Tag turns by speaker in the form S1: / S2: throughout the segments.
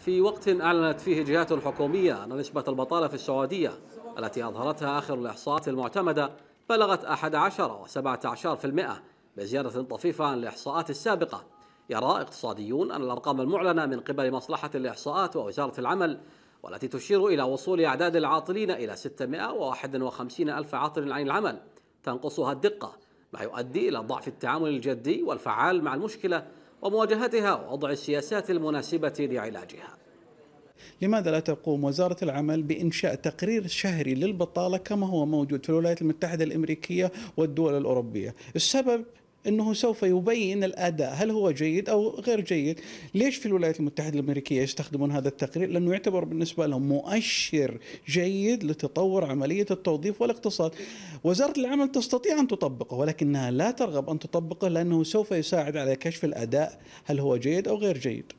S1: في وقت أعلنت فيه الجهات الحكومية أن نسبة البطالة في السعودية التي أظهرتها آخر الإحصاءات المعتمدة بلغت 11 و17% بزيادة طفيفة عن الإحصاءات السابقة يرى اقتصاديون أن الأرقام المعلنة من قبل مصلحة الإحصاءات ووزارة العمل والتي تشير إلى وصول أعداد العاطلين إلى 651 ألف عاطل عن العمل تنقصها الدقة ما يؤدي إلى ضعف التعامل الجدي والفعال مع المشكلة ومواجهتها ووضع السياسات المناسبة لعلاجها
S2: لماذا لا تقوم وزارة العمل بإنشاء تقرير شهري للبطالة كما هو موجود في الولايات المتحدة الأمريكية والدول الأوروبية السبب انه سوف يبين الاداء هل هو جيد او غير جيد ليش في الولايات المتحده الامريكيه يستخدمون هذا التقرير لانه يعتبر بالنسبه لهم مؤشر جيد لتطور عمليه التوظيف والاقتصاد وزاره العمل تستطيع ان تطبقه ولكنها لا ترغب ان تطبقه لانه سوف يساعد على كشف الاداء هل هو جيد او غير جيد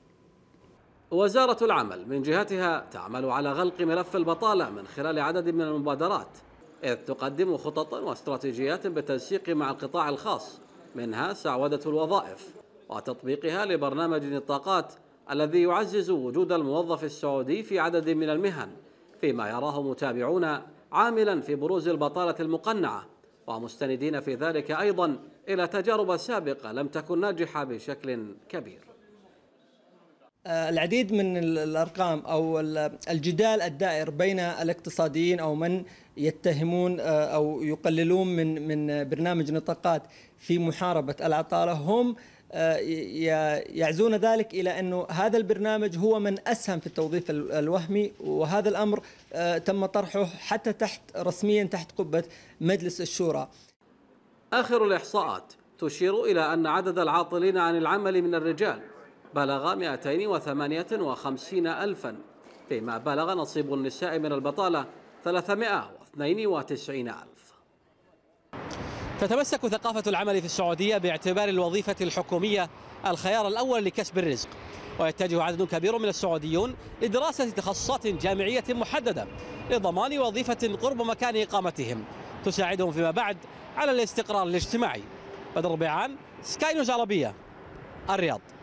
S1: وزاره العمل من جهتها تعمل على غلق ملف البطاله من خلال عدد من المبادرات اذ تقدم خططا واستراتيجيات بالتنسيق مع القطاع الخاص منها سعودة الوظائف وتطبيقها لبرنامج الطاقات الذي يعزز وجود الموظف السعودي في عدد من المهن فيما يراه متابعون عاملا في بروز البطالة المقنعة ومستندين في ذلك أيضا إلى تجارب سابقة لم تكن ناجحة بشكل كبير
S3: آه، العديد من الارقام او الجدال الدائر بين الاقتصاديين او من يتهمون آه، او يقللون من من برنامج نطاقات في محاربه العطاله هم آه، يعزون ذلك الى انه هذا البرنامج هو من اسهم في التوظيف الوهمي وهذا الامر تم طرحه حتى تحت رسميا تحت قبه مجلس الشورى.
S1: اخر الاحصاءات تشير الى ان عدد العاطلين عن العمل من الرجال بلغ 258 ألفا فيما بلغ نصيب النساء من البطالة 392 ألف تتمسك ثقافة العمل في السعودية باعتبار الوظيفة الحكومية الخيار الأول لكسب الرزق ويتجه عدد كبير من السعوديون لدراسة تخصصات جامعية محددة لضمان وظيفة قرب مكان إقامتهم تساعدهم فيما بعد على الاستقرار الاجتماعي بدر بيعان سكاي نيوز عربية الرياض